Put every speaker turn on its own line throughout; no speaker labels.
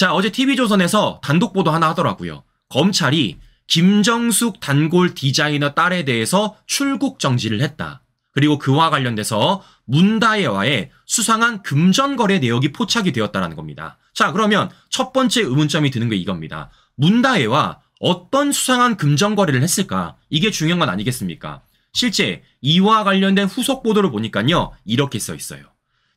자, 어제 TV조선에서 단독 보도 하나 하더라고요. 검찰이 김정숙 단골 디자이너 딸에 대해서 출국 정지를 했다. 그리고 그와 관련돼서 문다예와의 수상한 금전 거래 내역이 포착이 되었다는 겁니다. 자, 그러면 첫 번째 의문점이 드는 게 이겁니다. 문다예와 어떤 수상한 금전 거래를 했을까? 이게 중요한 건 아니겠습니까? 실제 이와 관련된 후속 보도를 보니까요. 이렇게 써 있어요.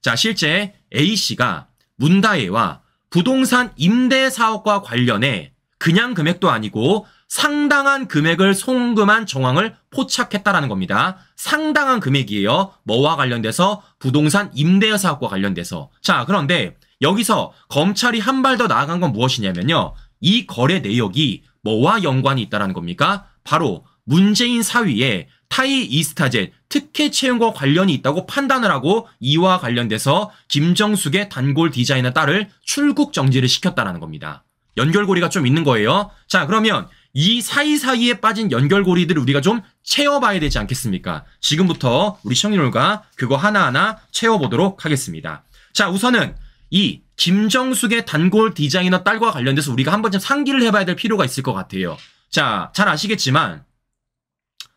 자, 실제 A씨가 문다예와 부동산 임대 사업과 관련해 그냥 금액도 아니고 상당한 금액을 송금한 정황을 포착했다라는 겁니다. 상당한 금액이에요. 뭐와 관련돼서 부동산 임대 사업과 관련돼서. 자, 그런데 여기서 검찰이 한 발 더 나아간 건 무엇이냐면요. 이 거래 내역이 뭐와 연관이 있다라는 겁니까? 바로 문재인 사위의 타이 이스타젠 특혜 채용과 관련이 있다고 판단을 하고 이와 관련돼서 김정숙의 단골 디자이너 딸을 출국 정지를 시켰다라는 겁니다. 연결고리가 좀 있는 거예요. 자, 그러면 이 사이사이에 빠진 연결고리들을 우리가 좀 채워봐야 되지 않겠습니까? 지금부터 우리 청률과 그거 하나하나 채워보도록 하겠습니다. 자, 우선은 이 김정숙의 단골 디자이너 딸과 관련돼서 우리가 한 번쯤 상기를 해봐야 될 필요가 있을 것 같아요. 자, 잘 아시겠지만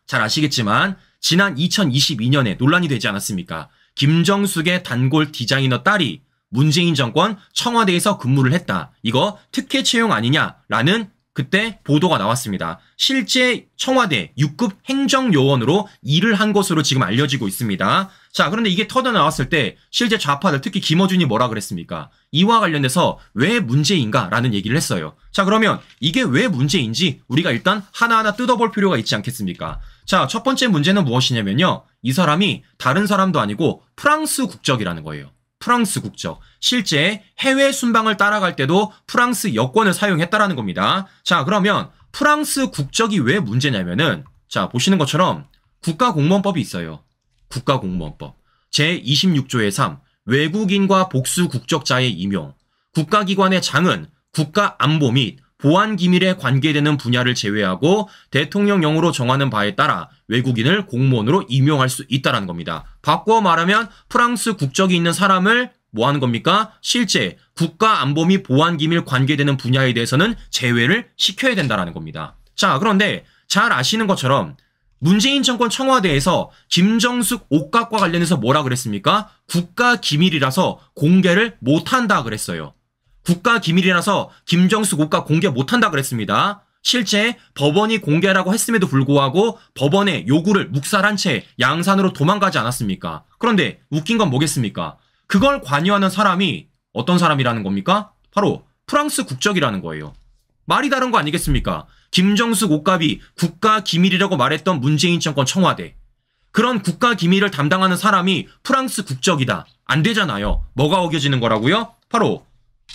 잘 아시겠지만 지난 2022년에 논란이 되지 않았습니까? 김정숙의 단골 디자이너 딸이 문재인 정권 청와대에서 근무를 했다. 이거 특혜 채용 아니냐라는 그때 보도가 나왔습니다. 실제 청와대 6급 행정요원으로 일을 한 것으로 지금 알려지고 있습니다. 자, 그런데 이게 터져 나왔을 때 실제 좌파들, 특히 김어준이 뭐라 그랬습니까? 이와 관련돼서 왜 문제인가라는 얘기를 했어요. 자, 그러면 이게 왜 문제인지 우리가 일단 하나하나 뜯어볼 필요가 있지 않겠습니까? 자, 첫 번째 문제는 무엇이냐면요. 이 사람이 다른 사람도 아니고 프랑스 국적이라는 거예요. 프랑스 국적. 실제 해외 순방을 따라갈 때도 프랑스 여권을 사용했다라는 겁니다. 자, 그러면 프랑스 국적이 왜 문제냐면은 자, 보시는 것처럼 국가공무원법이 있어요. 국가공무원법. 제26조의 3. 외국인과 복수 국적자의 임용. 국가기관의 장은 국가안보 및 보안 기밀에 관계되는 분야를 제외하고 대통령령으로 정하는 바에 따라 외국인을 공무원으로 임용할 수 있다라는 겁니다. 바꿔 말하면 프랑스 국적이 있는 사람을 뭐 하는 겁니까? 실제 국가 안보 및 보안 기밀 관계되는 분야에 대해서는 제외를 시켜야 된다라는 겁니다. 자, 그런데 잘 아시는 것처럼 문재인 정권 청와대에서 김정숙 옷값과 관련해서 뭐라 그랬습니까? 국가 기밀이라서 공개를 못한다 그랬어요. 국가 기밀이라서 김정수 국가 공개 못한다 그랬습니다. 실제 법원이 공개라고 하 했음에도 불구하고 법원의 요구를 묵살한 채 양산으로 도망가지 않았습니까? 그런데 웃긴 건 뭐겠습니까? 그걸 관여하는 사람이 어떤 사람이라는 겁니까? 바로 프랑스 국적이라는 거예요. 말이 다른 거 아니겠습니까? 김정숙 옷값이 국가 기밀이라고 말했던 문재인 정권 청와대. 그런 국가 기밀을 담당하는 사람이 프랑스 국적이다. 안 되잖아요. 뭐가 어겨지는 거라고요? 바로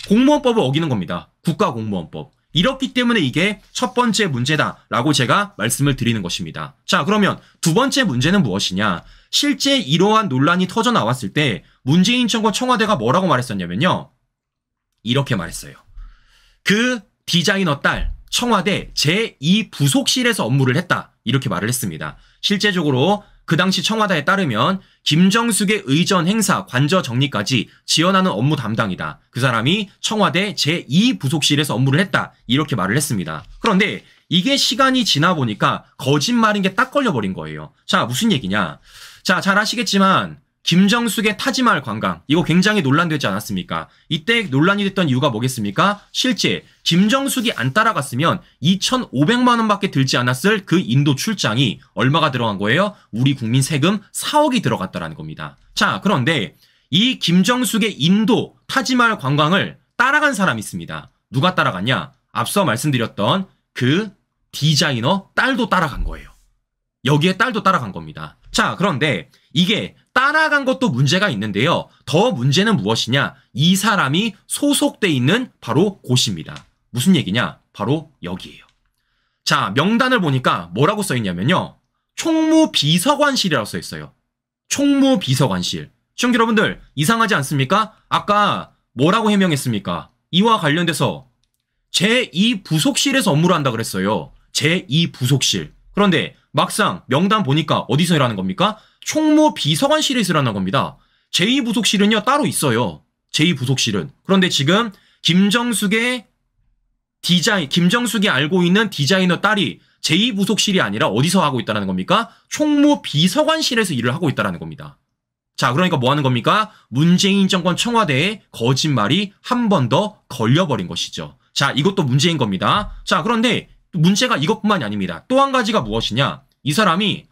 공무원법을 어기는 겁니다. 국가공무원법. 이렇기 때문에 이게 첫 번째 문제다라고 제가 말씀을 드리는 것입니다. 자, 그러면 두 번째 문제는 무엇이냐? 실제 이러한 논란이 터져 나왔을 때 문재인 정부 청와대가 뭐라고 말했었냐면요. 이렇게 말했어요. 그 디자이너 딸 청와대 제2부속실에서 업무를 했다. 이렇게 말을 했습니다. 실제적으로 그 당시 청와대에 따르면 김정숙의 의전 행사 관저 정리까지 지원하는 업무 담당이다. 그 사람이 청와대 제2부속실에서 업무를 했다. 이렇게 말을 했습니다. 그런데 이게 시간이 지나 보니까 거짓말인 게 딱 걸려버린 거예요. 자, 무슨 얘기냐. 자, 잘 아시겠지만 김정숙의 타지마을 관광 이거 굉장히 논란되지 않았습니까? 이때 논란이 됐던 이유가 뭐겠습니까? 실제 김정숙이 안 따라갔으면 2,500만 원밖에 들지 않았을 그 인도 출장이 얼마가 들어간 거예요? 우리 국민 세금 4억이 들어갔다라는 겁니다. 자 그런데 이 김정숙의 인도 타지마을 관광을 따라간 사람이 있습니다. 누가 따라갔냐? 앞서 말씀드렸던 그 디자이너 딸도 따라간 거예요. 여기에 딸도 따라간 겁니다. 자 그런데 이게 따라간 것도 문제가 있는데요. 더 문제는 무엇이냐? 이 사람이 소속돼 있는 바로 곳입니다. 무슨 얘기냐? 바로 여기에요. 자, 명단을 보니까 뭐라고 써 있냐면요. 총무 비서관실이라고 써 있어요. 총무 비서관실. 시청자 여러분들, 이상하지 않습니까? 아까 뭐라고 해명했습니까? 이와 관련돼서 제2부속실에서 업무를 한다 그랬어요. 제2부속실. 그런데 막상 명단 보니까 어디서 일하는 겁니까? 총무 비서관실에서라는 겁니다. 제2부속실은요, 따로 있어요. 제2부속실은. 그런데 지금 김정숙의 디자인, 김정숙이 알고 있는 디자이너 딸이 제2부속실이 아니라 어디서 하고 있다는 겁니까? 총무 비서관실에서 일을 하고 있다는 겁니다. 자, 그러니까 뭐 하는 겁니까? 문재인 정권 청와대의 거짓말이 한 번 더 걸려버린 것이죠. 자, 이것도 문제인 겁니다. 자, 그런데 문제가 이것뿐만이 아닙니다. 또 한 가지가 무엇이냐? 이 사람이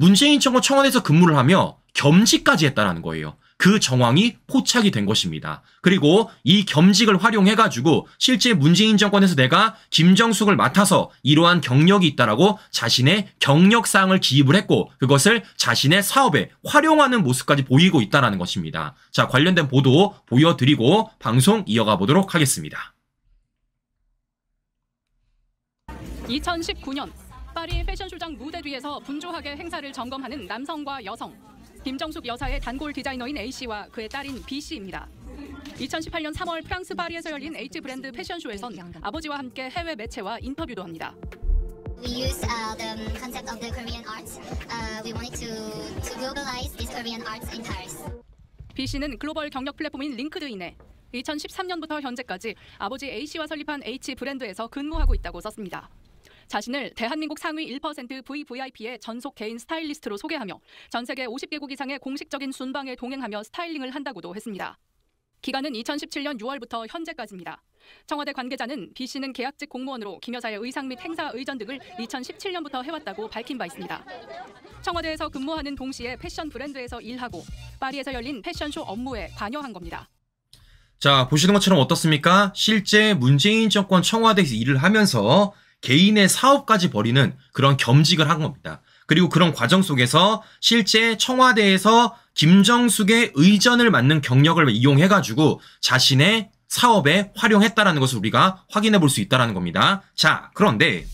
문재인 정부 청원에서 근무를 하며 겸직까지 했다라는 거예요. 그 정황이 포착이 된 것입니다. 그리고 이 겸직을 활용해가지고 실제 문재인 정권에서 내가 김정숙을 맡아서 이러한 경력이 있다라고 자신의 경력사항을 기입을 했고 그것을 자신의 사업에 활용하는 모습까지 보이고 있다라는 것입니다. 자 관련된 보도 보여드리고 방송 이어가 보도록 하겠습니다.
2019년 파리 패션쇼장 무대 뒤에서 분주하게 행사를 점검하는 남성과 여성. 김정숙 여사의 단골 디자이너인 A씨와 그의 딸인 B씨입니다. 2018년 3월 프랑스 파리에서 열린 H 브랜드 패션쇼에선 아버지와 함께 해외 매체와 인터뷰도 합니다.
We use uh,
the concept of the Korean arts. Uh, we wanted to, to globalize this Korean arts in Paris. B씨는 글로벌 경력 플랫폼인 링크드인에 2013년부터 현재까지 아버지 A씨와 설립한 H 브랜드에서 근무하고 있다고 썼습니다. 자신을 대한민국 상위 1% VVIP의 전속 개인 스타일리스트로 소개하며 전 세계 50개국 이상의 공식적인 순방에 동행하며 스타일링을 한다고도 했습니다. 기간은 2017년 6월부터 현재까지입니다. 청와대 관계자는 B 씨는 계약직 공무원으로 김 여사의 의상 및 행사 의전 등을 2017년부터 해왔다고 밝힌 바 있습니다. 청와대에서 근무하는 동시에 패션 브랜드에서 일하고 파리에서 열린 패션쇼 업무에 관여한 겁니다.
자, 보시는 것처럼 어떻습니까? 실제 문재인 정권 청와대에서 일을 하면서 개인의 사업까지 벌이는 그런 겸직을 한 겁니다. 그리고 그런 과정 속에서 실제 청와대에서 김정숙의 의전을 맡는 경력을 이용해가지고 자신의 사업에 활용했다라는 것을 우리가 확인해 볼 수 있다라는 겁니다. 자, 그런데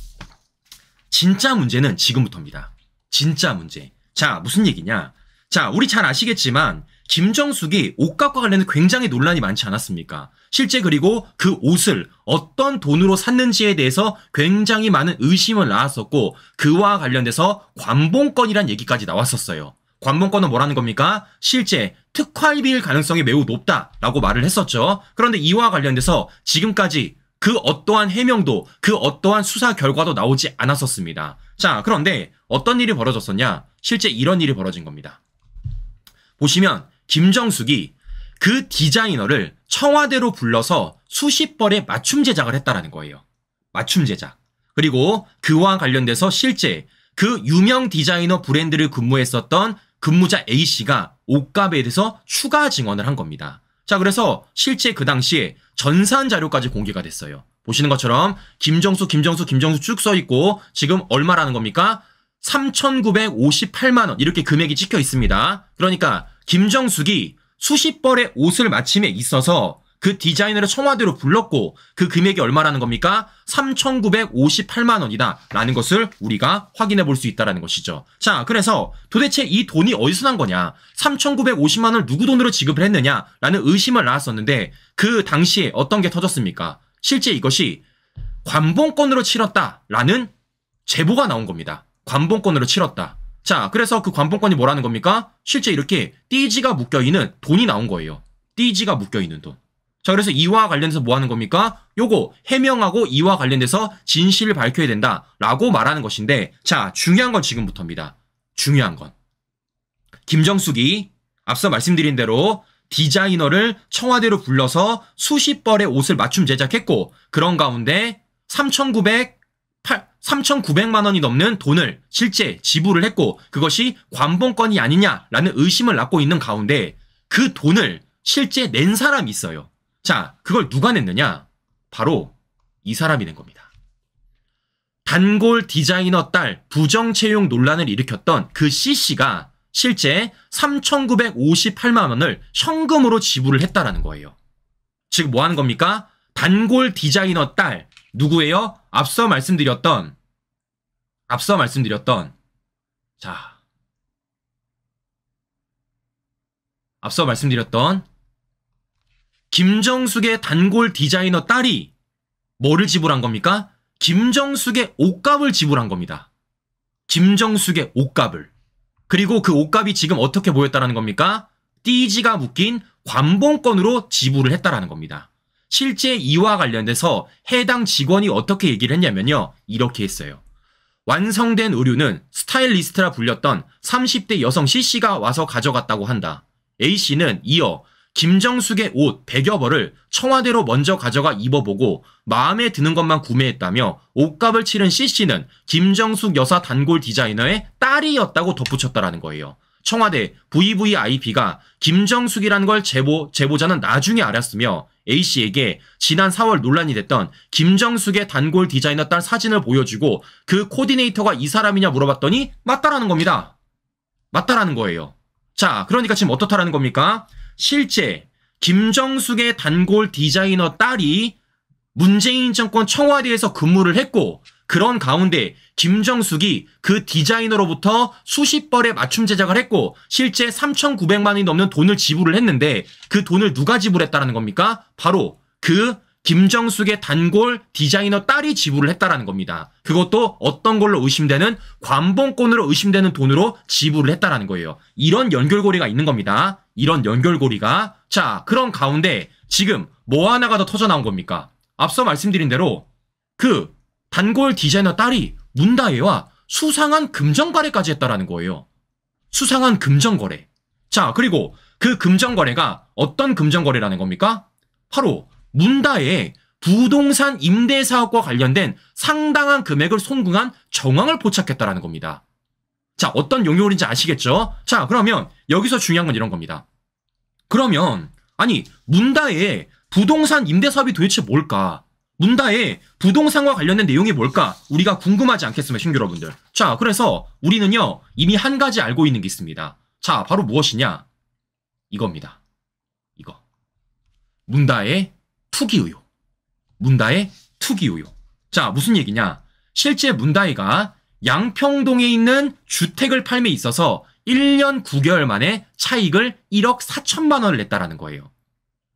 진짜 문제는 지금부터입니다. 진짜 문제. 자, 무슨 얘기냐? 자, 우리 잘 아시겠지만 김정숙이 옷값과 관련해 굉장히 논란이 많지 않았습니까? 실제 그리고 그 옷을 어떤 돈으로 샀는지에 대해서 굉장히 많은 의심을 낳았었고 그와 관련돼서 관봉권이란 얘기까지 나왔었어요. 관봉권은 뭐라는 겁니까? 실제 특활비일 가능성이 매우 높다라고 말을 했었죠. 그런데 이와 관련돼서 지금까지 그 어떠한 해명도 그 어떠한 수사 결과도 나오지 않았었습니다. 자, 그런데 어떤 일이 벌어졌었냐? 실제 이런 일이 벌어진 겁니다. 보시면 김정숙이 그 디자이너를 청와대로 불러서 수십 벌의 맞춤 제작을 했다라는 거예요. 맞춤 제작. 그리고 그와 관련돼서 실제 그 유명 디자이너 브랜드를 근무했었던 근무자 A씨가 옷값에 대해서 추가 증언을 한 겁니다. 자, 그래서 실제 그 당시에 전산 자료까지 공개가 됐어요. 보시는 것처럼 김정수, 김정수, 김정수 쭉써 있고 지금 얼마라는 겁니까? 3,958만 원 이렇게 금액이 찍혀 있습니다. 그러니까 김정숙이 수십 벌의 옷을 마침에 있어서 그 디자이너를 청와대로 불렀고 그 금액이 얼마라는 겁니까? 3,958만 원이다. 라는 것을 우리가 확인해 볼 수 있다라는 것이죠. 자, 그래서 도대체 이 돈이 어디서 난 거냐? 3,950만 원을 누구 돈으로 지급을 했느냐? 라는 의심을 낳았었는데 그 당시에 어떤 게 터졌습니까? 실제 이것이 관봉권으로 치렀다. 라는 제보가 나온 겁니다. 관봉권으로 치렀다. 자, 그래서 그 관봉권이 뭐라는 겁니까? 실제 이렇게 띠지가 묶여있는 돈이 나온 거예요. 띠지가 묶여있는 돈. 자 그래서 이와 관련해서 뭐 하는 겁니까? 요거 해명하고 이와 관련돼서 진실을 밝혀야 된다 라고 말하는 것인데 자 중요한 건 지금부터입니다. 중요한 건 김정숙이 앞서 말씀드린 대로 디자이너를 청와대로 불러서 수십 벌의 옷을 맞춤 제작했고 그런 가운데 3,900 3,900만 원이 넘는 돈을 실제 지불을 했고 그것이 관봉권이 아니냐라는 의심을 낳고 있는 가운데 그 돈을 실제 낸 사람이 있어요. 자, 그걸 누가 냈느냐? 바로 이 사람이 낸 겁니다. 단골 디자이너 딸 부정 채용 논란을 일으켰던 그 c c 가 실제 3,958만 원을 현금으로 지불을 했다라는 거예요. 지금 뭐 하는 겁니까? 단골 디자이너 딸 누구예요? 앞서 말씀드렸던 앞서 말씀드렸던 자 앞서 말씀드렸던 김정숙의 단골 디자이너 딸이 뭐를 지불한 겁니까? 김정숙의 옷값을 지불한 겁니다. 김정숙의 옷값을. 그리고 그 옷값이 지금 어떻게 보였다라는 겁니까? 띠지가 묶인 관봉권으로 지불을 했다라는 겁니다. 실제 이와 관련돼서 해당 직원이 어떻게 얘기를 했냐면요. 이렇게 했어요. 완성된 의류는 스타일리스트라 불렸던 30대 여성 C씨가 와서 가져갔다고 한다. A씨는 이어 김정숙의 옷 100여 벌을 청와대로 먼저 가져가 입어보고 마음에 드는 것만 구매했다며 옷값을 치른 C씨는 김정숙 여사 단골 디자이너의 딸이었다고 덧붙였다라는 거예요. 청와대 VVIP가 김정숙이라는 걸 제보, 제보자는 나중에 알았으며 A씨에게 지난 4월 논란이 됐던 김정숙의 단골 디자이너 딸 사진을 보여주고 그 코디네이터가 이 사람이냐 물어봤더니 맞다라는 겁니다. 맞다라는 거예요. 자, 그러니까 지금 어떻다라는 겁니까? 실제 김정숙의 단골 디자이너 딸이 문재인 정권 청와대에서 근무를 했고 그런 가운데 김정숙이 그 디자이너로부터 수십 벌의 맞춤 제작을 했고 실제 3,900만 원이 넘는 돈을 지불을 했는데 그 돈을 누가 지불했다는 겁니까? 바로 그 김정숙의 단골 디자이너 딸이 지불을 했다라는 겁니다. 그것도 어떤 걸로 의심되는 관봉권으로 의심되는 돈으로 지불을 했다라는 거예요. 이런 연결고리가 있는 겁니다. 이런 연결고리가 자 그런 가운데 지금 뭐 하나가 더 터져 나온 겁니까? 앞서 말씀드린 대로 그 단골 디자이너 딸이 문다예와 수상한 금전거래까지 했다라는 거예요. 수상한 금전거래. 자, 그리고 그 금전거래가 어떤 금전거래라는 겁니까? 바로 문다혜의 부동산 임대 사업과 관련된 상당한 금액을 송금한 정황을 포착했다라는 겁니다. 자, 어떤 용역인지 아시겠죠? 자, 그러면 여기서 중요한 건 이런 겁니다. 그러면 아니 문다의 부동산 임대 사업이 도대체 뭘까? 문다의 부동산과 관련된 내용이 뭘까? 우리가 궁금하지 않겠습니까, 신규 여러분들? 자, 그래서 우리는요, 이미 한 가지 알고 있는 게 있습니다. 자, 바로 무엇이냐? 이겁니다. 이거. 문다의 투기 의혹. 문다의 투기 의혹. 자, 무슨 얘기냐? 실제 문다이가 양평동에 있는 주택을 팔매 있어서 1년 9개월 만에 차익을 1억 4천만 원을 냈다라는 거예요.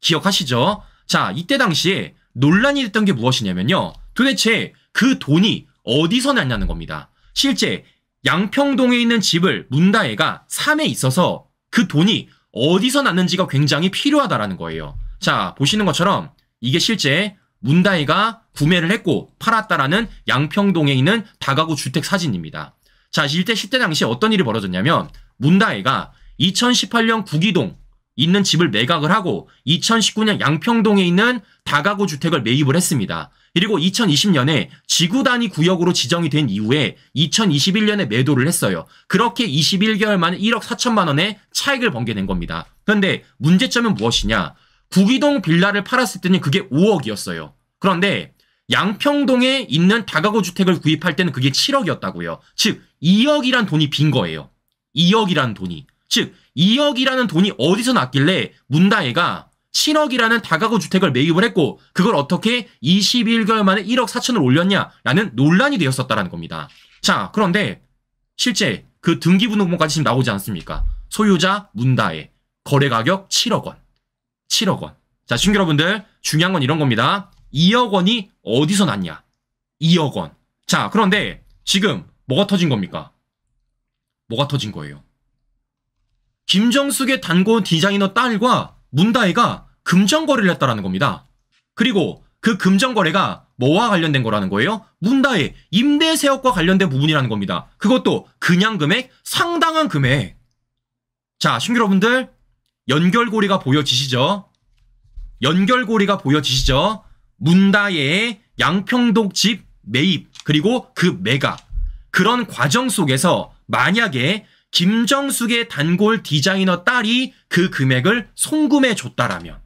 기억하시죠? 자, 이때 당시에 논란이 됐던 게 무엇이냐면요. 도대체 그 돈이 어디서 났냐는 겁니다. 실제 양평동에 있는 집을 문다혜가 3에 있어서 그 돈이 어디서 났는지가 굉장히 필요하다라는 거예요. 자, 보시는 것처럼 이게 실제 문다혜가 구매를 했고 팔았다라는 양평동에 있는 다가구 주택 사진입니다. 자, 실제 10대 당시 어떤 일이 벌어졌냐면 문다혜가 2018년 구기동 있는 집을 매각을 하고 2019년 양평동에 있는 다가구 주택을 매입을 했습니다. 그리고 2020년에 지구 단위 구역으로 지정이 된 이후에 2021년에 매도를 했어요. 그렇게 21개월 만에 1억 4천만 원의 차익을 번게 된 겁니다. 그런데 문제점은 무엇이냐? 구기동 빌라를 팔았을 때는 그게 5억이었어요. 그런데 양평동에 있는 다가구 주택을 구입할 때는 그게 7억이었다고요. 즉 2억이란 돈이 빈 거예요. 2억이란 돈이. 즉 2억이라는 돈이 어디서 났길래 문다혜가 7억이라는 다가구 주택을 매입을 했고 그걸 어떻게 21개월 만에 1억 4천을 올렸냐라는 논란이 되었었다라는 겁니다. 자 그런데 실제 그 등기부등본까지 지금 나오지 않습니까? 소유자 문다혜 거래 가격 7억 원 7억 원. 자 친구 여러분들 중요한 건 이런 겁니다. 2억 원이 어디서 났냐? 2억 원. 자 그런데 지금 뭐가 터진 겁니까? 뭐가 터진 거예요? 김정숙의 단고 디자이너 딸과 문다혜가 금전거래를 했다라는 겁니다. 그리고 그 금전거래가 뭐와 관련된 거라는 거예요? 문다혜 임대 세업과 관련된 부분이라는 겁니다. 그것도 그냥 금액, 상당한 금액. 자, 신규 여러분들 연결고리가 보여지시죠? 연결고리가 보여지시죠? 문다의 혜 양평동 집 매입 그리고 그 매각 그런 과정 속에서 만약에 김정숙의 단골 디자이너 딸이 그 금액을 송금해 줬다라면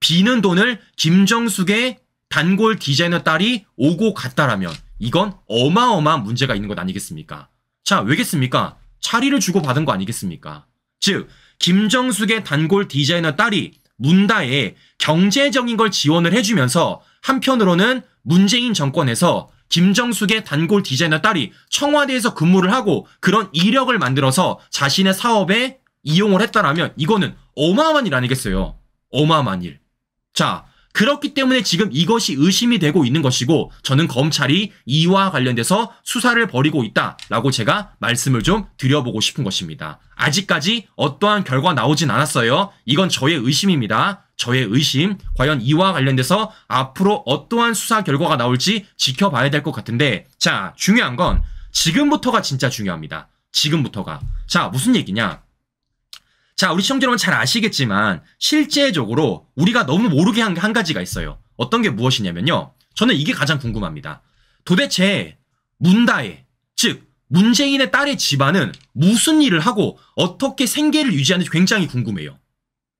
비는 돈을 김정숙의 단골 디자이너 딸이 오고 갔다라면 이건 어마어마한 문제가 있는 것 아니겠습니까? 자, 왜겠습니까? 차리를 주고 받은 거 아니겠습니까? 즉, 김정숙의 단골 디자이너 딸이 문다에 경제적인 걸 지원을 해주면서 한편으로는 문재인 정권에서 김정숙의 단골 디자이너 딸이 청와대에서 근무를 하고 그런 이력을 만들어서 자신의 사업에 이용을 했다라면 이거는 어마어마한 일 아니겠어요. 어마어마한 일. 자, 그렇기 때문에 지금 이것이 의심이 되고 있는 것이고 저는 검찰이 이와 관련돼서 수사를 벌이고 있다라고 제가 말씀을 좀 드려보고 싶은 것입니다. 아직까지 어떠한 결과 나오진 않았어요. 이건 저의 의심입니다. 저의 의심, 과연 이와 관련돼서 앞으로 어떠한 수사 결과가 나올지 지켜봐야 될 것 같은데, 자, 중요한 건 지금부터가 진짜 중요합니다. 지금부터가. 자, 무슨 얘기냐? 자, 우리 시청자 여러분 잘 아시겠지만, 실제적으로 우리가 너무 모르게 한, 한 가지가 있어요. 어떤 게 무엇이냐면요. 저는 이게 가장 궁금합니다. 도대체 문다의, 즉, 문재인의 딸의 집안은 무슨 일을 하고 어떻게 생계를 유지하는지 굉장히 궁금해요.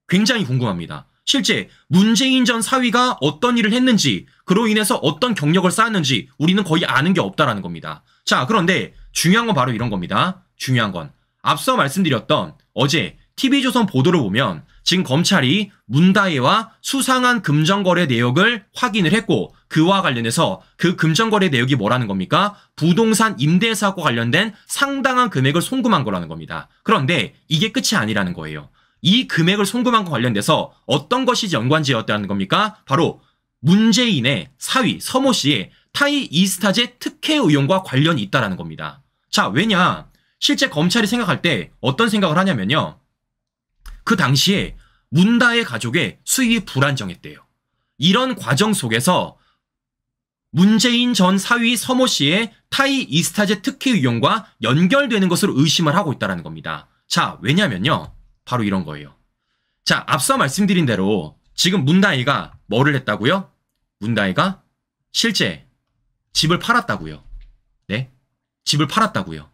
굉장히 궁금합니다. 실제 문재인 전 사위가 어떤 일을 했는지 그로 인해서 어떤 경력을 쌓았는지 우리는 거의 아는 게 없다라는 겁니다. 자 그런데 중요한 건 바로 이런 겁니다. 중요한 건 앞서 말씀드렸던 어제 TV조선 보도를 보면 지금 검찰이 문다혜와 수상한 금전거래 내역을 확인을 했고 그와 관련해서 그 금전거래 내역이 뭐라는 겁니까? 부동산 임대사과 관련된 상당한 금액을 송금한 거라는 겁니다. 그런데 이게 끝이 아니라는 거예요. 이 금액을 송금한과 관련돼서 어떤 것이 연관지었다는 겁니까? 바로 문재인의 사위 서모 씨의 타이 이스타제 특혜 의혹과 관련이 있다라는 겁니다. 자, 왜냐? 실제 검찰이 생각할 때 어떤 생각을 하냐면요. 그 당시에 문다의 가족의 수입이 불안정했대요. 이런 과정 속에서 문재인 전 사위 서모 씨의 타이 이스타제 특혜 의혹과 연결되는 것을 의심을 하고 있다는 겁니다. 자, 왜냐면요. 바로 이런 거예요. 자, 앞서 말씀드린 대로 지금 문다이가 뭐를 했다고요? 문다이가 실제 집을 팔았다고요. 네? 집을 팔았다고요.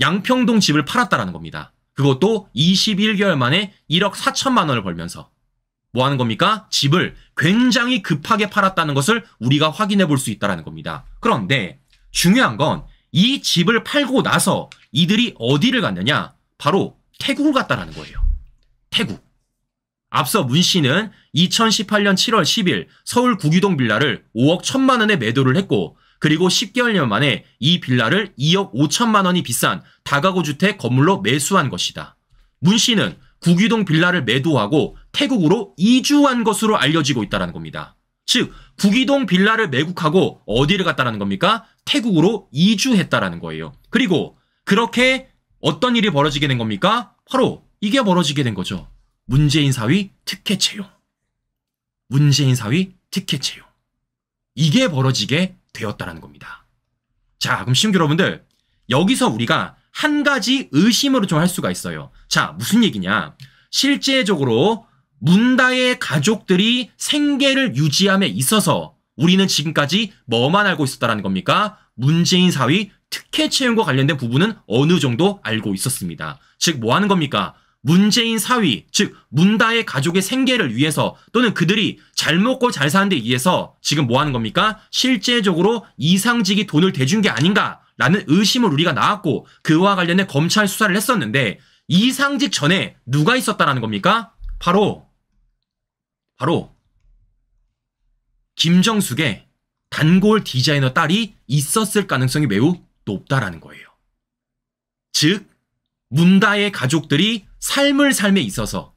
양평동 집을 팔았다라는 겁니다. 그것도 21개월 만에 1억 4천만 원을 벌면서 뭐 하는 겁니까? 집을 굉장히 급하게 팔았다는 것을 우리가 확인해 볼 수 있다는 겁니다. 그런데 중요한 건 이 집을 팔고 나서 이들이 어디를 갔느냐? 바로 태국을 갔다라는 거예요. 태국. 앞서 문 씨는 2018년 7월 10일 서울 구기동 빌라를 5억 1천만 원에 매도를 했고 그리고 10개월여 만에 이 빌라를 2억 5천만 원이 비싼 다가구 주택 건물로 매수한 것이다. 문 씨는 구기동 빌라를 매도하고 태국으로 이주한 것으로 알려지고 있다는 겁니다. 즉 구기동 빌라를 매국하고 어디를 갔다라는 겁니까? 태국으로 이주했다라는 거예요. 그리고 그렇게 어떤 일이 벌어지게 된 겁니까? 바로 이게 벌어지게 된 거죠. 문재인 사위 특혜 채용. 문재인 사위 특혜 채용. 이게 벌어지게 되었다라는 겁니다. 자, 그럼 시청자 여러분들, 여기서 우리가 한 가지 의심으로 좀 할 수가 있어요. 자, 무슨 얘기냐? 실제적으로 문다의 가족들이 생계를 유지함에 있어서 우리는 지금까지 뭐만 알고 있었다라는 겁니까? 문재인 사위 특혜 채용과 관련된 부분은 어느 정도 알고 있었습니다. 즉, 뭐 하는 겁니까? 문재인 사위, 즉 문다의 가족의 생계를 위해서 또는 그들이 잘 먹고 잘 사는 데 의해서 지금 뭐 하는 겁니까? 실제적으로 이상직이 돈을 대준 게 아닌가라는 의심을 우리가 나왔고 그와 관련해 검찰 수사를 했었는데 이상직 전에 누가 있었다라는 겁니까? 바로 바로 김정숙의 단골 디자이너 딸이 있었을 가능성이 매우 높다라는 거예요. 즉, 문다의 가족들이 삶을 삶에 있어서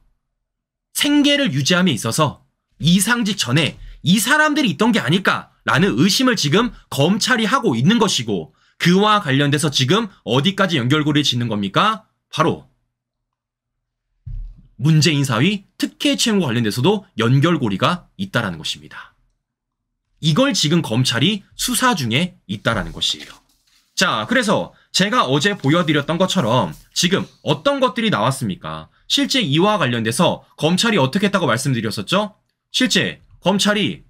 생계를 유지함에 있어서 이상직 전에 이 사람들이 있던 게 아닐까라는 의심을 지금 검찰이 하고 있는 것이고 그와 관련돼서 지금 어디까지 연결고리를 짓는 겁니까? 바로 문재인 사위 특혜 채용과 관련돼서도 연결고리가 있다라는 것입니다. 이걸 지금 검찰이 수사 중에 있다라는 것이에요. 자, 그래서 제가 어제 보여드렸던 것처럼 지금 어떤 것들이 나왔습니까? 실제 이와 관련돼서 검찰이 어떻게 했다고 말씀드렸었죠? 실제 검찰이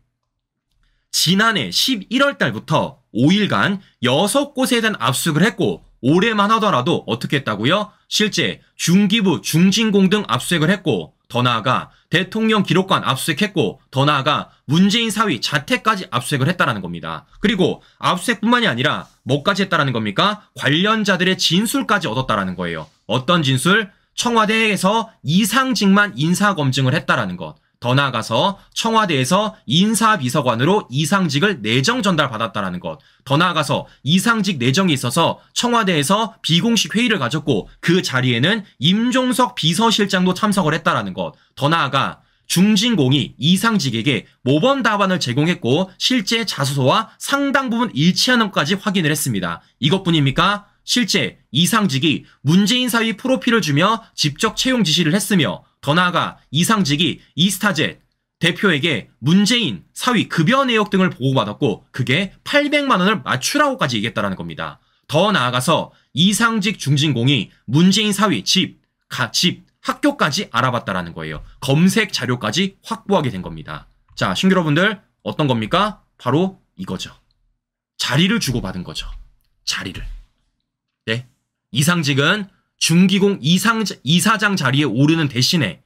지난해 11월 달부터 5일간 6곳에 대한 압수를 했고 올해만 하더라도 어떻게 했다고요? 실제 중기부, 중진공 등압수색을 했고 더 나아가 대통령 기록관 압수수색했고 더 나아가 문재인 사위 자택까지 압수수색을 했다라는 겁니다. 그리고 압수수색뿐만이 아니라 뭐까지 했다라는 겁니까? 관련자들의 진술까지 얻었다라는 거예요. 어떤 진술? 청와대에서 이상직만 인사검증을 했다라는 것. 더 나아가서 청와대에서 인사비서관으로 이상직을 내정 전달받았다라는 것. 더 나아가서 이상직 내정에 있어서 청와대에서 비공식 회의를 가졌고 그 자리에는 임종석 비서실장도 참석을 했다라는 것. 더 나아가 중진공이 이상직에게 모범 답안을 제공했고 실제 자소서와 상당 부분 일치하는 것까지 확인을 했습니다. 이것뿐입니까? 실제 이상직이 문재인 사위 프로필을 주며 직접 채용 지시를 했으며 더 나아가 이상직이 이스타젯 대표에게 문재인 사위 급여 내역 등을 보고받았고 그게 800만 원을 맞추라고까지 얘기했다라는 겁니다. 더 나아가서 이상직 중진공이 문재인 사위 집, 가, 집, 학교까지 알아봤다라는 거예요. 검색 자료까지 확보하게 된 겁니다. 자, 신규 여러분들 어떤 겁니까? 바로 이거죠. 자리를 주고받은 거죠. 자리를. 네. 이상직은 중기공 이상, 이사장 자리에 오르는 대신에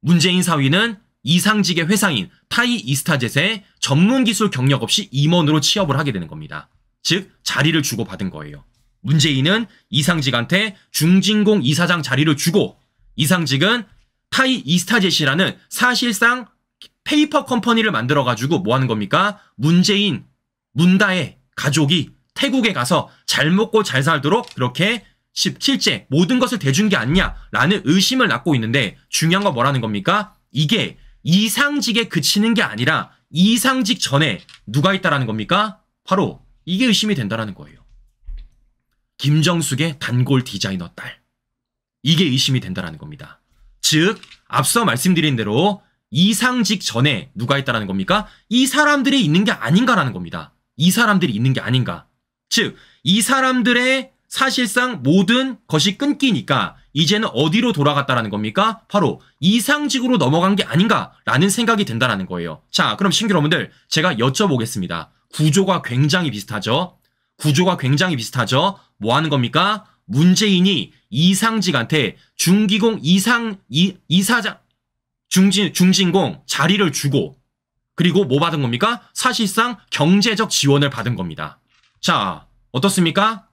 문재인 사위는 이상직의 회상인 타이 이스타젯의 전문 기술 경력 없이 임원으로 취업을 하게 되는 겁니다. 즉, 자리를 주고받은 거예요. 문재인은 이상직한테 중진공 이사장 자리를 주고 이상직은 타이 이스타젯이라는 사실상 페이퍼 컴퍼니를 만들어가지고 뭐 하는 겁니까? 문재인, 문다의 가족이 태국에 가서 잘 먹고 잘 살도록 그렇게 1 7제 모든 것을 대준 게 아니냐라는 의심을 낳고 있는데 중요한 건 뭐라는 겁니까? 이게 이상직에 그치는 게 아니라 이상직 전에 누가 있다라는 겁니까? 바로 이게 의심이 된다라는 거예요. 김정숙의 단골 디자이너 딸. 이게 의심이 된다라는 겁니다. 즉, 앞서 말씀드린 대로 이상직 전에 누가 있다라는 겁니까? 이 사람들이 있는 게 아닌가라는 겁니다. 이 사람들이 있는 게 아닌가. 즉, 이 사람들의 사실상 모든 것이 끊기니까 이제는 어디로 돌아갔다라는 겁니까? 바로 이상직으로 넘어간 게 아닌가라는 생각이 든다라는 거예요. 자, 그럼 신규 여러분들 제가 여쭤보겠습니다. 구조가 굉장히 비슷하죠? 구조가 굉장히 비슷하죠? 뭐 하는 겁니까? 문재인이 이상직한테 중기공 이상 이 이사장 중진 중진공 자리를 주고 그리고 뭐 받은 겁니까? 사실상 경제적 지원을 받은 겁니다. 자, 어떻습니까?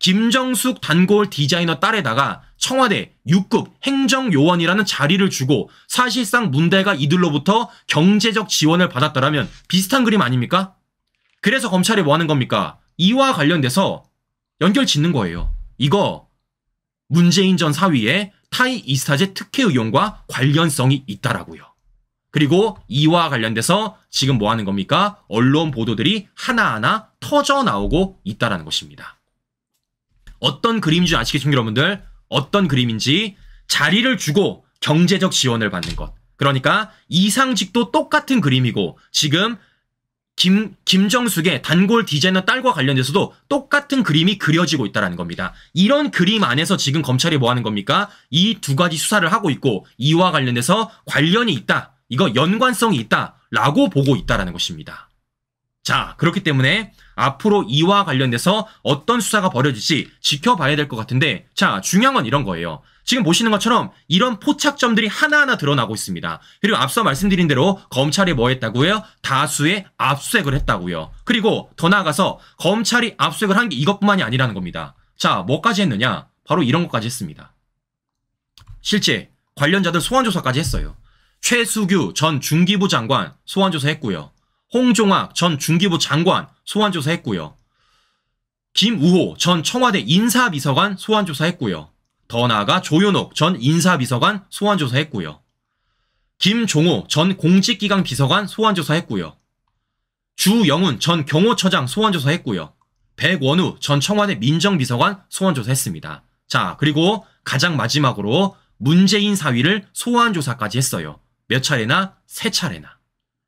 김정숙 단골 디자이너 딸에다가 청와대 6급 행정요원이라는 자리를 주고 사실상 문대가 이들로부터 경제적 지원을 받았다라면 비슷한 그림 아닙니까? 그래서 검찰이 뭐 하는 겁니까? 이와 관련돼서 연결 짓는 거예요. 이거 문재인 전 사위의 타이 이스타제 특혜 의원과 관련성이 있다라고요. 그리고 이와 관련돼서 지금 뭐 하는 겁니까? 언론 보도들이 하나하나 터져 나오고 있다라는 것입니다. 어떤 그림인지 아시겠죠, 여러분들? 어떤 그림인지 자리를 주고 경제적 지원을 받는 것. 그러니까 이상직도 똑같은 그림이고 지금 김 김정숙의 단골 디자이너 딸과 관련돼서도 똑같은 그림이 그려지고 있다라는 겁니다. 이런 그림 안에서 지금 검찰이 뭐 하는 겁니까? 이 두 가지 수사를 하고 있고 이와 관련돼서 관련이 있다. 이거 연관성이 있다라고 보고 있다라는 것입니다. 자, 그렇기 때문에 앞으로 이와 관련돼서 어떤 수사가 벌어질지 지켜봐야 될 것 같은데, 자, 중요한 건 이런 거예요. 지금 보시는 것처럼 이런 포착점들이 하나하나 드러나고 있습니다. 그리고 앞서 말씀드린 대로 검찰이 뭐 했다고요? 다수의 압수색을 했다고요. 그리고 더 나아가서 검찰이 압수색을한 게 이것뿐만이 아니라는 겁니다. 자, 뭐까지 했느냐? 바로 이런 것까지 했습니다. 실제 관련자들 소환조사까지 했어요. 최수규 전 중기부 장관 소환조사했고요. 홍종학 전 중기부 장관 소환조사했고요. 김우호 전 청와대 인사비서관 소환조사했고요. 더 나아가 조윤옥 전 인사비서관 소환조사했고요. 김종호 전 공직기강 비서관 소환조사했고요. 주영훈 전 경호처장 소환조사했고요. 백원우 전 청와대 민정비서관 소환조사했습니다. 자, 그리고 가장 마지막으로 문재인 사위를 소환조사까지 했어요. 몇 차례나? 세 차례나.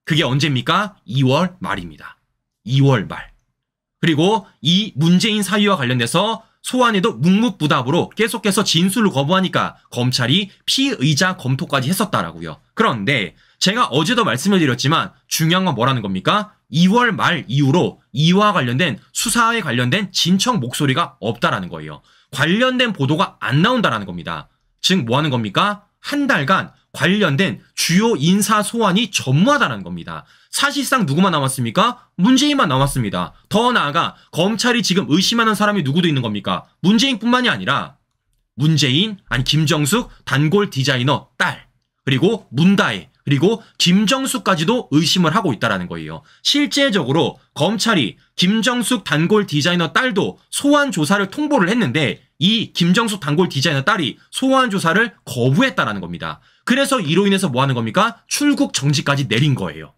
그게 언제입니까? 2월 말입니다. 2월 말. 그리고 이 문재인 사유와 관련돼서 소환에도 묵묵부답으로 계속해서 진술을 거부하니까 검찰이 피의자 검토까지 했었다라고요. 그런데 제가 어제도 말씀을 드렸지만 중요한 건 뭐라는 겁니까? 2월 말 이후로 이와 관련된 수사에 관련된 진청 목소리가 없다라는 거예요. 관련된 보도가 안 나온다라는 겁니다. 즉 뭐 하는 겁니까? 한 달간 관련된 주요 인사 소환이 전무하다는 겁니다. 사실상 누구만 남았습니까? 문재인만 남았습니다. 더 나아가 검찰이 지금 의심하는 사람이 누구도 있는 겁니까? 문재인뿐만이 아니라 문재인 아니 김정숙 단골 디자이너 딸 그리고 문다혜 그리고 김정숙까지도 의심을 하고 있다는 거예요. 실제적으로 검찰이 김정숙 단골 디자이너 딸도 소환 조사를 통보를 했는데 이 김정숙 단골 디자이너 딸이 소환 조사를 거부했다라는 겁니다. 그래서 이로 인해서 뭐 하는 겁니까? 출국 정지까지 내린 거예요.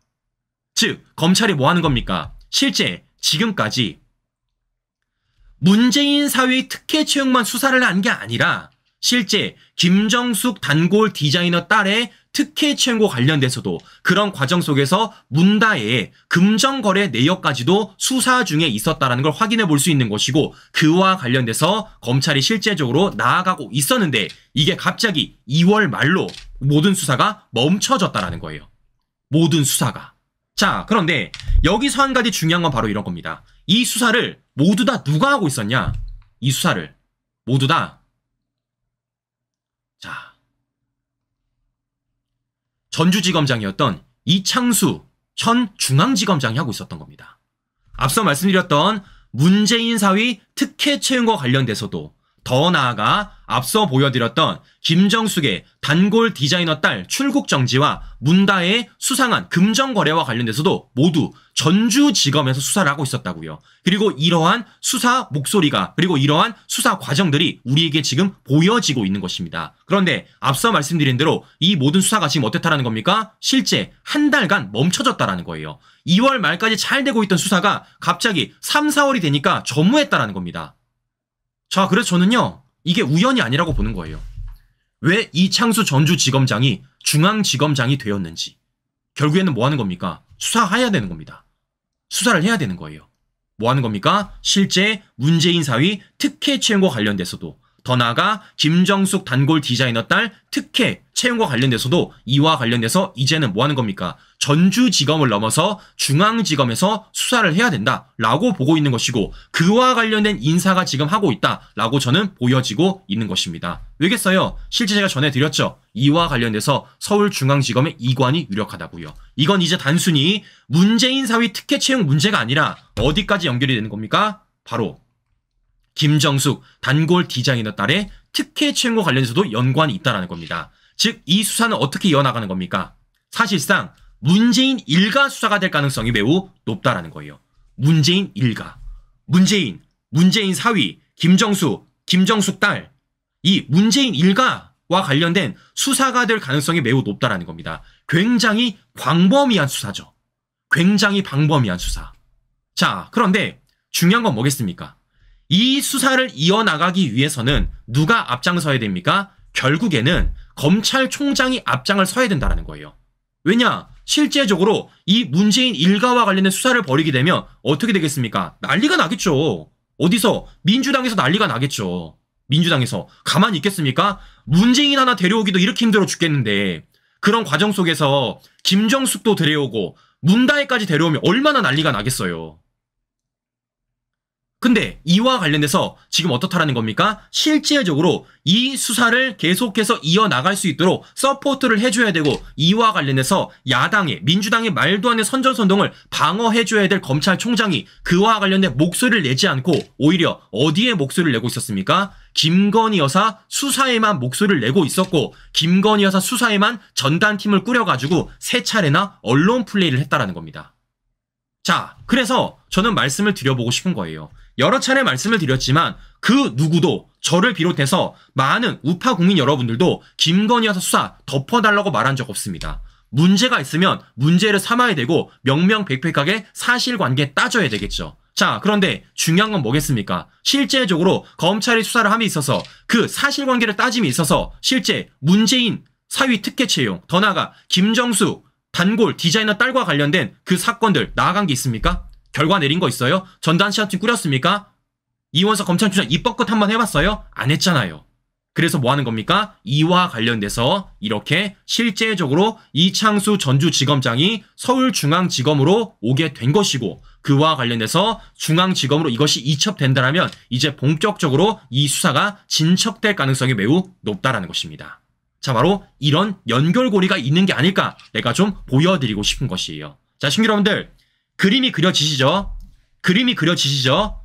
즉, 검찰이 뭐 하는 겁니까? 실제 지금까지 문재인 사회의 특혜 채용만 수사를 한 게 아니라 실제 김정숙 단골 디자이너 딸의 특혜 채용과 관련돼서도 그런 과정 속에서 문다의 금전거래 내역까지도 수사 중에 있었다는걸 확인해 볼 수 있는 것이고 그와 관련돼서 검찰이 실제적으로 나아가고 있었는데 이게 갑자기 2월 말로 모든 수사가 멈춰졌다라는 거예요. 모든 수사가. 자, 그런데 여기서 한 가지 중요한 건 바로 이런 겁니다. 이 수사를 모두 다 누가 하고 있었냐? 이 수사를 모두 다 전주지검장이었던 이창수 현 중앙지검장이 하고 있었던 겁니다. 앞서 말씀드렸던 문재인 사위 특혜 채용과 관련돼서도 더 나아가 앞서 보여드렸던 김정숙의 단골 디자이너 딸 출국 정지와 문다의 수상한 금전 거래와 관련돼서도 모두 전주지검에서 수사를 하고 있었다고요. 그리고 이러한 수사 목소리가 그리고 이러한 수사 과정들이 우리에게 지금 보여지고 있는 것입니다. 그런데 앞서 말씀드린 대로 이 모든 수사가 지금 어땠다라는 겁니까? 실제 한 달간 멈춰졌다라는 거예요. 2월 말까지 잘 되고 있던 수사가 갑자기 3, 4월이 되니까 전무했다라는 겁니다. 자, 그래서 저는요, 이게 우연이 아니라고 보는 거예요. 왜 이창수 전주지검장이 중앙지검장이 되었는지. 결국에는 뭐 하는 겁니까? 수사해야 되는 겁니다. 수사를 해야 되는 거예요. 뭐 하는 겁니까? 실제 문재인 사위 특혜 채용과 관련돼서도 더 나아가 김정숙 단골 디자이너 딸 특혜 채용과 관련돼서도 이와 관련돼서 이제는 뭐 하는 겁니까? 전주지검을 넘어서 중앙지검에서 수사를 해야 된다라고 보고 있는 것이고 그와 관련된 인사가 지금 하고 있다라고 저는 보여지고 있는 것입니다. 왜겠어요? 실제 제가 전해드렸죠. 이와 관련돼서 서울중앙지검의 이관이 유력하다고요. 이건 이제 단순히 문재인 사위 특혜 채용 문제가 아니라 어디까지 연결이 되는 겁니까? 바로 김정숙 단골 디자이너 딸의 특혜 채용과 관련해서도 연관이 있다라는 겁니다. 즉 이 수사는 어떻게 이어나가는 겁니까? 사실상 문재인 일가 수사가 될 가능성이 매우 높다라는 거예요. 문재인 일가, 문재인, 문재인 사위, 김정숙 김정숙 딸, 이 문재인 일가와 관련된 수사가 될 가능성이 매우 높다라는 겁니다. 굉장히 광범위한 수사죠. 굉장히 광범위한 수사. 자, 그런데 중요한 건 뭐겠습니까? 이 수사를 이어나가기 위해서는 누가 앞장서야 됩니까? 결국에는 검찰총장이 앞장을 서야 된다는 거예요. 왜냐? 실제적으로 이 문재인 일가와 관련된 수사를 벌이게 되면 어떻게 되겠습니까? 난리가 나겠죠. 어디서? 민주당에서 난리가 나겠죠. 민주당에서. 가만히 있겠습니까? 문재인 하나 데려오기도 이렇게 힘들어 죽겠는데 그런 과정 속에서 김정숙도 데려오고 문다혜까지 데려오면 얼마나 난리가 나겠어요. 근데 이와 관련돼서 지금 어떻다라는 겁니까? 실질적으로 이 수사를 계속해서 이어나갈 수 있도록 서포트를 해줘야 되고 이와 관련해서 야당의 민주당의 말도 안 되는 선전선동을 방어해줘야 될 검찰총장이 그와 관련된 목소리를 내지 않고 오히려 어디에 목소리를 내고 있었습니까? 김건희 여사 수사에만 목소리를 내고 있었고 김건희 여사 수사에만 전단팀을 꾸려가지고 세 차례나 언론 플레이를 했다라는 겁니다. 자, 그래서 저는 말씀을 드려보고 싶은 거예요. 여러 차례 말씀을 드렸지만 그 누구도 저를 비롯해서 많은 우파 국민 여러분들도 김건희 와사 수사 덮어달라고 말한 적 없습니다. 문제가 있으면 문제를 삼아야 되고 명명백백하게 사실관계 따져야 되겠죠. 자, 그런데 중요한 건 뭐겠습니까? 실제적으로 검찰이 수사를 함에 있어서 그 사실관계를 따짐에 있어서 실제 문재인 사위 특혜 채용, 더 나아가 김정수 단골 디자이너 딸과 관련된 그 사건들 나아간 게 있습니까? 결과 내린 거 있어요? 전단 시합팀 꾸렸습니까? 이원석 검찰총장 입법 끝 한번 해봤어요? 안 했잖아요. 그래서 뭐 하는 겁니까? 이와 관련돼서 이렇게 실제적으로 이창수 전주지검장이 서울중앙지검으로 오게 된 것이고 그와 관련돼서 중앙지검으로 이것이 이첩된다면 이제 본격적으로 이 수사가 진척될 가능성이 매우 높다라는 것입니다. 자, 바로 이런 연결고리가 있는 게 아닐까 내가 좀 보여드리고 싶은 것이에요. 자, 신규 여러분들 그림이 그려지시죠? 그림이 그려지시죠?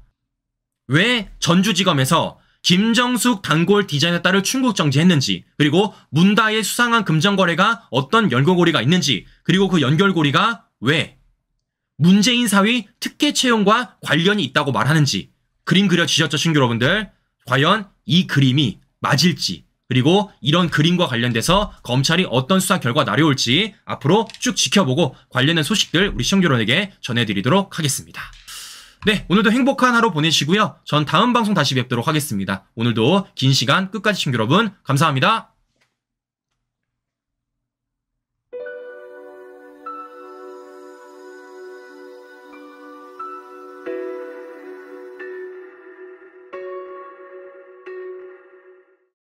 왜 전주지검에서 김정숙 단골 디자인의 딸을 충국 정지했는지 그리고 문다의 수상한 금전 거래가 어떤 연결고리가 있는지 그리고 그 연결고리가 왜 문재인 사위 특혜 채용과 관련이 있다고 말하는지 그림 그려지셨죠, 신규 여러분들? 과연 이 그림이 맞을지 그리고 이런 그림과 관련돼서 검찰이 어떤 수사 결과 나려올지 앞으로 쭉 지켜보고 관련된 소식들 우리 시청자 여러분에게 전해드리도록 하겠습니다. 네, 오늘도 행복한 하루 보내시고요. 전 다음 방송 다시 뵙도록 하겠습니다. 오늘도 긴 시간 끝까지 시청 자 여러분 감사합니다.